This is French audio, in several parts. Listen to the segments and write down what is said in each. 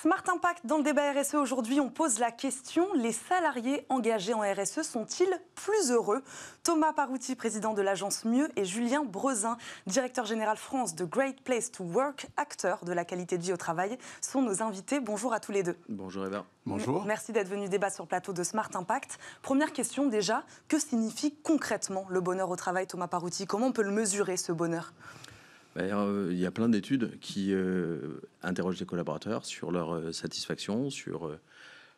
Smart Impact dans le débat RSE aujourd'hui, on pose la question les salariés engagés en RSE sont-ils plus heureux Thomas Parouti, président de l'agence Mieux, et Julien Brezin, directeur général France de Great Place to Work, acteur de la qualité de vie au travail, sont nos invités. Bonjour à tous les deux. Bonjour Eva. Bonjour. Merci d'être venu débattre sur le plateau de Smart Impact. Première question déjà, que signifie concrètement le bonheur au travail, Thomas Parouti Comment on peut le mesurer ce bonheur euh, il y a plein d'études qui euh, interrogent les collaborateurs sur leur euh, satisfaction, sur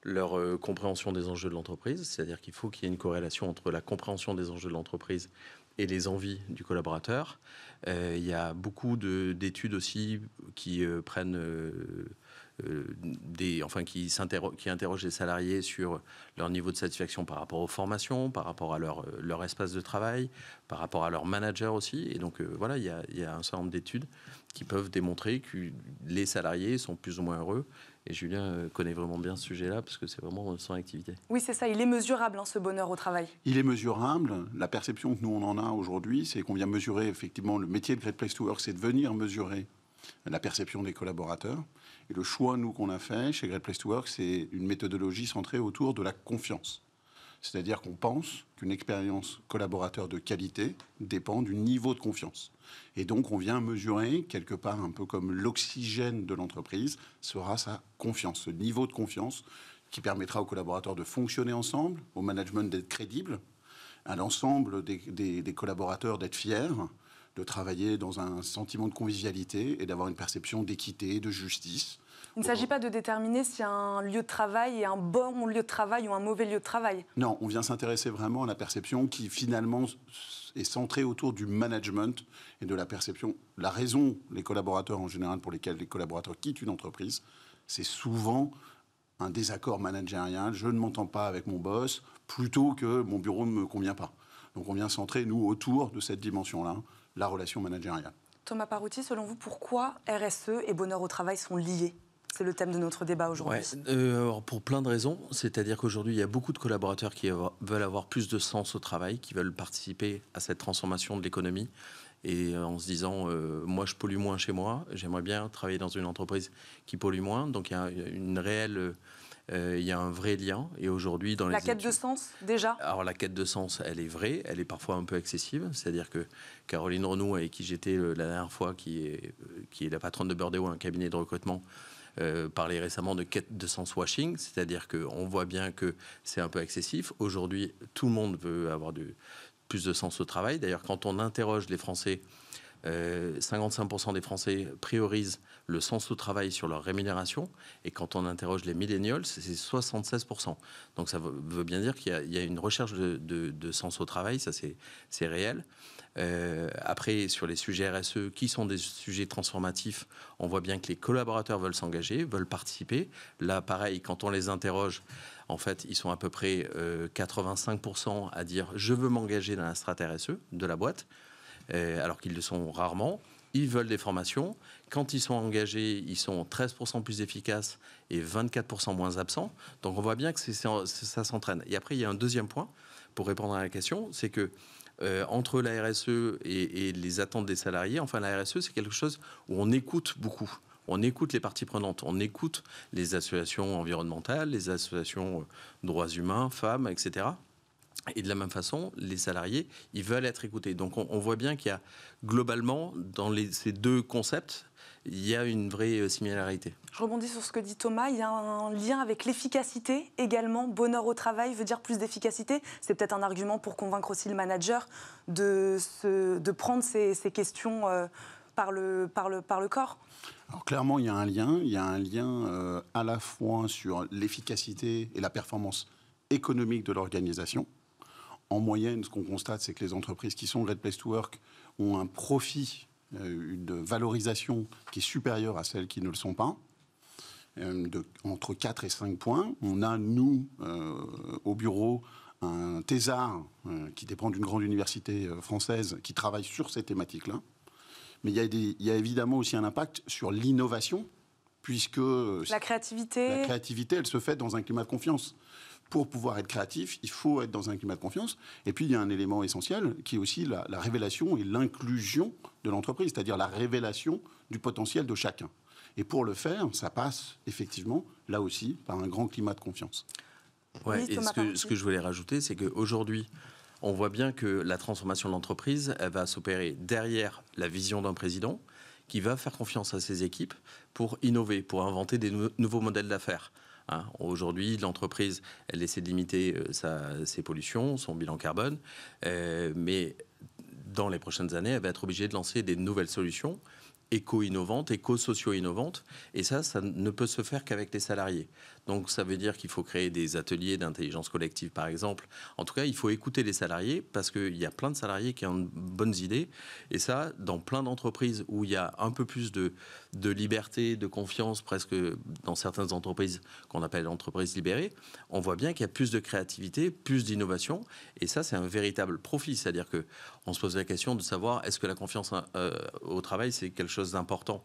leur compréhension des enjeux de l'entreprise. C'est-à-dire qu'il faut qu'il y ait une corrélation entre la compréhension des enjeux de l'entreprise et les envies du collaborateur. il y a beaucoup d'études aussi qui prennent euh, enfin, qui, interrogent les salariés sur leur niveau de satisfaction par rapport aux formations, par rapport à leur, euh, espace de travail, par rapport à leur manager aussi. Et donc, euh, voilà, il y a, un certain nombre d'études qui peuvent démontrer que les salariés sont plus ou moins heureux. Et Julien connaît vraiment bien ce sujet-là parce que c'est vraiment son activité. Oui, c'est ça. Il est mesurable, hein, ce bonheur au travail. Il est mesurable. La perception que nous, on en a aujourd'hui, c'est qu'on vient mesurer, effectivement, le métier de Great Place to Work, c'est de venir mesurer la perception des collaborateurs. Et le choix, nous, qu'on a fait chez Great Place to Work, c'est une méthodologie centrée autour de la confiance. C'est-à-dire qu'on pense qu'une expérience collaborateur de qualité dépend du niveau de confiance. Et donc, on vient mesurer, quelque part, un peu comme l'oxygène de l'entreprise, sera sa confiance, ce niveau de confiance qui permettra aux collaborateurs de fonctionner ensemble, au management d'être crédible, à l'ensemble des collaborateurs d'être fiers, de travailler dans un sentiment de convivialité et d'avoir une perception d'équité, de justice. Il ne s'agit pas de déterminer si un lieu de travail est un bon lieu de travail ou un mauvais lieu de travail. Non, on vient s'intéresser vraiment à la perception qui finalement est centrée autour du management et de la perception. La raison, les collaborateurs en général, pour lesquels les collaborateurs quittent une entreprise, c'est souvent un désaccord managérial. Je ne m'entends pas avec mon boss, plutôt que mon bureau ne me convient pas. Donc on vient centrer, nous, autour de cette dimension-là, la relation managériale. Thomas Parouti, selon vous, pourquoi RSE et bonheur au travail sont liés c'est le thème de notre débat aujourd'hui. Euh, pour plein de raisons. C'est-à-dire qu'aujourd'hui, il y a beaucoup de collaborateurs qui veulent avoir plus de sens au travail, qui veulent participer à cette transformation de l'économie. Et euh, en se disant, euh, moi, je pollue moins chez moi, j'aimerais bien travailler dans une entreprise qui pollue moins. Donc, il y a une réelle euh, il y a un vrai lien. Et aujourd'hui, dans la quête de sens déjà. Alors la quête de sens, elle est vraie, elle est parfois un peu excessive. C'est-à-dire que Caroline Renaud, avec qui j'étais la dernière fois, qui est euh, qui est la patronne de Burdeo, un cabinet de recrutement. Euh, parlait récemment de quête de sens washing, c'est-à-dire que on voit bien que c'est un peu excessif. Aujourd'hui, tout le monde veut avoir du, plus de sens au travail. D'ailleurs, quand on interroge les Français 55% euh, des Français priorisent le sens au travail sur leur rémunération. Et quand on interroge les millennials, c'est 76%. Donc ça veut bien dire qu'il y, a une recherche de, sens au travail, ça c'est réel. Euh, après, sur les sujets RSE, qui sont des sujets transformatifs, on voit bien que les collaborateurs veulent s'engager, veulent participer. Là, pareil, quand on les interroge, en fait, ils sont à peu près 85% euh, à dire je veux m'engager dans la strat RSE de la boîte. Euh, alors qu'ils le sont rarement. Ils veulent des formations. Quand ils sont engagés, ils sont 13% plus efficaces et 24% moins absents. Donc on voit bien que ça s'entraîne. Et après, il y a un deuxième point pour répondre à la question, c'est que euh, entre la RSE et, les attentes des salariés, enfin la RSE, c'est quelque chose où on écoute beaucoup. On écoute les parties prenantes, on écoute les associations environnementales, les associations euh, droits humains, femmes, etc. Et de la même façon, les salariés, ils veulent être écoutés. Donc on, voit bien qu'il y a globalement, dans ces deux concepts, il y a une vraie euh, similarité. Je rebondis sur ce que dit Thomas, il y a un lien avec l'efficacité également. Bonheur au travail veut dire plus d'efficacité. C'est peut-être un argument pour convaincre aussi le manager de, de prendre ces, questions euh, par, le, par, par le corps. Alors clairement, il y a un lien. Il y a un lien euh, à la fois sur l'efficacité et la performance économique de l'organisation en moyenne, ce qu'on constate, c'est que les entreprises qui sont Great Place to Work ont un profit, euh, une valorisation qui est supérieure à celles qui ne le sont pas. Euh, entre 4 et 5 points. On a, nous, euh, au bureau, un TESAR qui dépend d'une grande université française qui travaille sur ces thématiques-là. Mais il y, a il y, a évidemment aussi un impact sur l'innovation, puisque... La créativité. La créativité, elle se fait dans un climat de confiance pour pouvoir être créatif, il faut être dans un climat de confiance. Et puis, il y a un élément essentiel qui est aussi la, révélation et l'inclusion de l'entreprise, c'est-à-dire la révélation du potentiel de chacun. Et pour le faire, ça passe effectivement, là aussi, par un grand climat de confiance. Ouais, et ce que, je voulais rajouter, c'est qu'aujourd'hui, on voit bien que la transformation de l'entreprise, va s'opérer derrière la vision d'un président qui va faire confiance à ses équipes pour innover, pour inventer des nouveaux modèles d'affaires. Hein, aujourd'hui, l'entreprise, elle essaie de limiter euh, ses pollutions, son bilan carbone, euh, mais dans les prochaines années, elle va être obligée de lancer des nouvelles solutions éco-innovantes, éco-socio-innovantes, et ça, ça ne peut se faire qu'avec les salariés. Donc ça veut dire qu'il faut créer des ateliers d'intelligence collective, par exemple. En tout cas, il faut écouter les salariés parce qu'il y a plein de salariés qui ont de bonnes idées. Et ça, dans plein d'entreprises où il y a un peu plus de, liberté, de confiance, presque dans certaines entreprises qu'on appelle entreprises libérées, on voit bien qu'il y a plus de créativité, plus d'innovation. Et ça, c'est un véritable profit. C'est-à-dire qu'on se pose la question de savoir est-ce que la confiance euh, au travail, c'est quelque chose d'important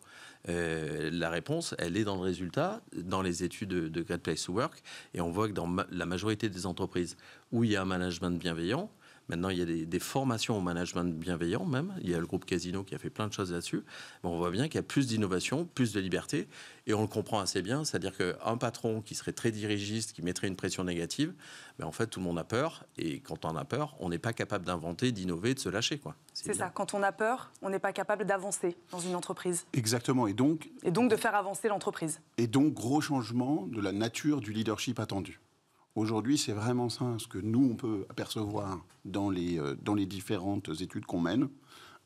euh, la réponse, elle est dans le résultat, dans les études de, Great Place to Work, et on voit que dans la majorité des entreprises où il y a un management bienveillant, Maintenant, il y a des, formations au management bienveillant même. Il y a le groupe Casino qui a fait plein de choses là-dessus. on voit bien qu'il y a plus d'innovation, plus de liberté. Et on le comprend assez bien. C'est-à-dire qu'un patron qui serait très dirigiste, qui mettrait une pression négative, mais ben, en fait, tout le monde a peur. Et quand on a peur, on n'est pas capable d'inventer, d'innover, de se lâcher. Quoi. C'est, ça. Quand on a peur, on n'est pas capable d'avancer dans une entreprise. Exactement. Et donc, et donc de faire avancer l'entreprise. Et donc, gros changement de la nature du leadership attendu. Aujourd'hui, c'est vraiment ça, ce que nous, on peut apercevoir dans les, euh, dans les différentes études qu'on mène.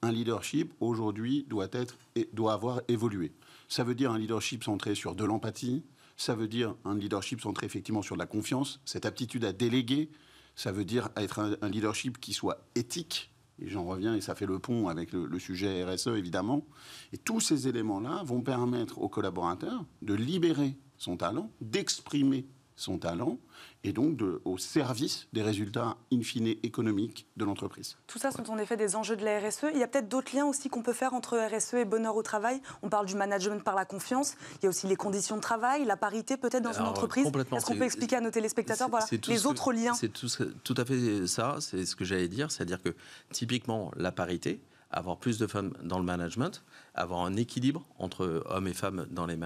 Un leadership, aujourd'hui, doit, être, et doit avoir évolué. Ça veut dire un leadership centré sur de l'empathie, ça veut dire un leadership centré effectivement sur de la confiance, cette aptitude à déléguer, ça veut dire être un, leadership qui soit éthique, et j'en reviens, et ça fait le pont avec le, le sujet RSE, évidemment. Et tous ces éléments-là vont permettre aux collaborateurs de libérer son talent, d'exprimer son talent, et donc de, au service des résultats in fine économiques de l'entreprise. Tout ça sont en effet des enjeux de la RSE. Il y a peut-être d'autres liens aussi qu'on peut faire entre RSE et bonheur au travail. On parle du management par la confiance, il y a aussi les conditions de travail, la parité peut-être dans une entreprise. Est-ce qu'on peut expliquer à nos téléspectateurs les autres liens C'est tout, tout, à fait ça, c'est ce que j'allais dire, c'est-à-dire que typiquement la parité, avoir plus de femmes dans le management, avoir un équilibre entre hommes et femmes dans, les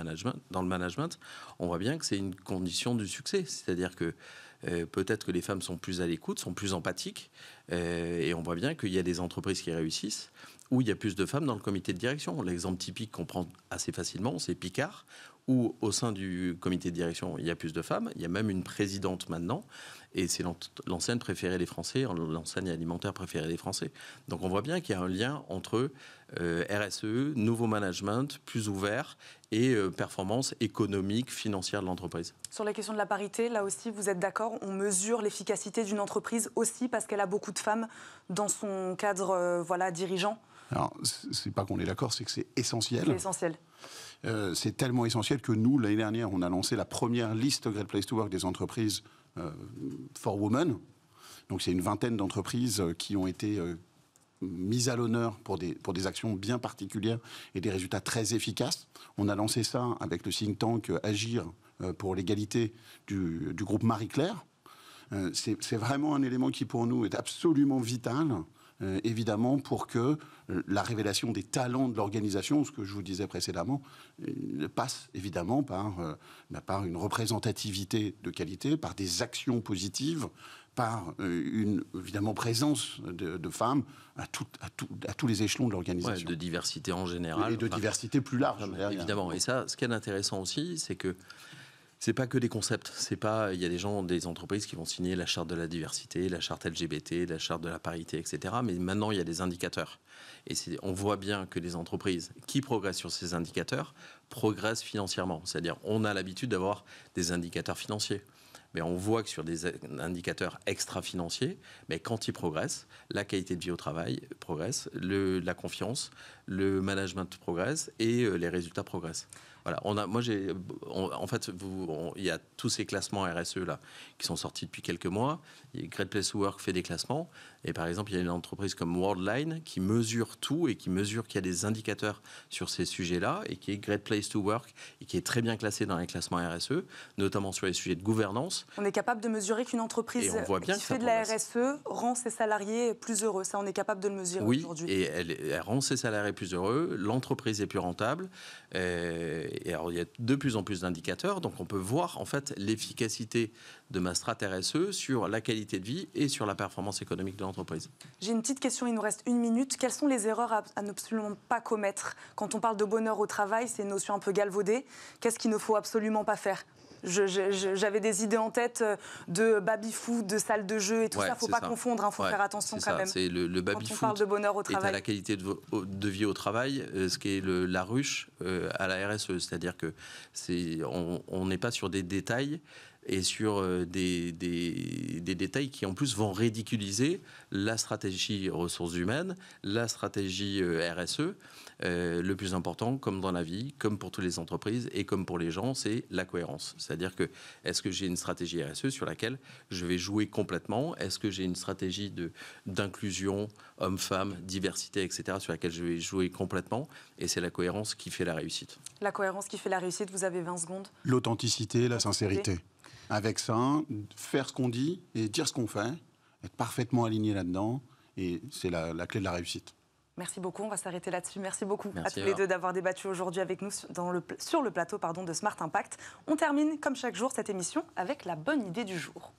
dans le management, on voit bien que c'est une condition du succès. C'est-à-dire que euh, peut-être que les femmes sont plus à l'écoute, sont plus empathiques, euh, et on voit bien qu'il y a des entreprises qui réussissent où il y a plus de femmes dans le comité de direction. L'exemple typique qu'on prend assez facilement, c'est Picard, où au sein du comité de direction, il y a plus de femmes. Il y a même une présidente maintenant. Et c'est l'enseigne préférée des Français, l'enseigne alimentaire préférée des Français. Donc on voit bien qu'il y a un lien entre euh, RSE, nouveau management, plus ouvert, et euh, performance économique, financière de l'entreprise. Sur la question de la parité, là aussi, vous êtes d'accord On mesure l'efficacité d'une entreprise aussi parce qu'elle a beaucoup de femmes dans son cadre euh, voilà, dirigeant Alors, c'est pas qu'on est d'accord, c'est que c'est essentiel. C'est essentiel. Euh, c'est tellement essentiel que nous, l'année dernière, on a lancé la première liste Great Place to Work des entreprises euh, for Women. Donc c'est une vingtaine d'entreprises euh, qui ont été mises à l'honneur pour des, actions bien particulières et des résultats très efficaces. On a lancé ça avec le think tank Agir pour l'égalité du, groupe Marie-Claire. C'est vraiment un élément qui pour nous est absolument vital euh, évidemment, pour que euh, la révélation des talents de l'organisation, ce que je vous disais précédemment, euh, passe évidemment bah, par, une représentativité de qualité, par des actions positives, par une évidemment présence de, femmes à, tous les échelons de l'organisation. de diversité en général. Et de diversité plus large. Évidemment. Et ça, ce qui est intéressant aussi, c'est que c'est pas que des concepts. C'est pas, il y a des gens, des entreprises qui vont signer la charte de la diversité, la charte LGBT, la charte de la parité, etc. Mais maintenant, il y a des indicateurs. Et on voit bien que les entreprises qui progressent sur ces indicateurs progressent financièrement. C'est-à-dire, on a l'habitude d'avoir des indicateurs financiers. Mais on voit que sur des indicateurs extra-financiers, mais quand ils progressent, la qualité de vie au travail progresse, la confiance, le management progresse et euh, les résultats progressent. Voilà, on a, moi j'ai, en fait, il y a tous ces classements RSE là qui sont sortis depuis quelques mois. Great Place to Work fait des classements, et par exemple, il y a une entreprise comme Worldline qui mesure tout et qui mesure qu'il y a des indicateurs sur ces sujets-là et qui est Great Place to Work et qui est très bien classée dans les classements RSE, notamment sur les sujets de gouvernance. On est capable de mesurer qu'une entreprise qui fait de la RSE e rend ses salariés plus heureux. Ça, on est capable de le mesurer aujourd'hui. Et elle, rend ses salariés plus heureux, l'entreprise est plus rentable. Euh, alors, il y a de plus en plus d'indicateurs, donc on peut voir en fait l'efficacité de ma RSE sur la qualité de vie et sur la performance économique de l'entreprise. J'ai une petite question, il nous reste une minute. Quelles sont les erreurs à, absolument pas commettre Quand on parle de bonheur au travail, c'est une notion un peu galvaudée. Qu'est-ce qu'il ne faut absolument pas faire j'avais des idées en tête euh, de baby-foot, de salle de jeu et tout ça. Faut pas confondre, il hein. faut faire attention quand même. C'est le, baby-foot. parle de bonheur à la qualité de, de, vie au travail, euh, ce qui est la ruche euh, à la RSE. C'est-à-dire que c'est, on n'est pas sur des détails et sur euh, des, détails qui en plus vont ridiculiser la stratégie ressources humaines, la stratégie euh, RSE. Euh, le plus important, comme dans la vie, comme pour toutes les entreprises et comme pour les gens, c'est la cohérence. C'est-à-dire que est-ce que j'ai une stratégie RSE sur laquelle je vais jouer complètement Est-ce que j'ai une stratégie d'inclusion homme-femme, diversité, etc., sur laquelle je vais jouer complètement Et c'est la cohérence qui fait la réussite. La cohérence qui fait la réussite, vous avez 20 secondes. L'authenticité, la sincérité avec ça, faire ce qu'on dit et dire ce qu'on fait, être parfaitement aligné là-dedans, et c'est la, clé de la réussite. Merci beaucoup, on va s'arrêter là-dessus. Merci beaucoup à tous les deux d'avoir débattu aujourd'hui avec nous sur le plateau pardon, de Smart Impact. On termine, comme chaque jour, cette émission avec la bonne idée du jour.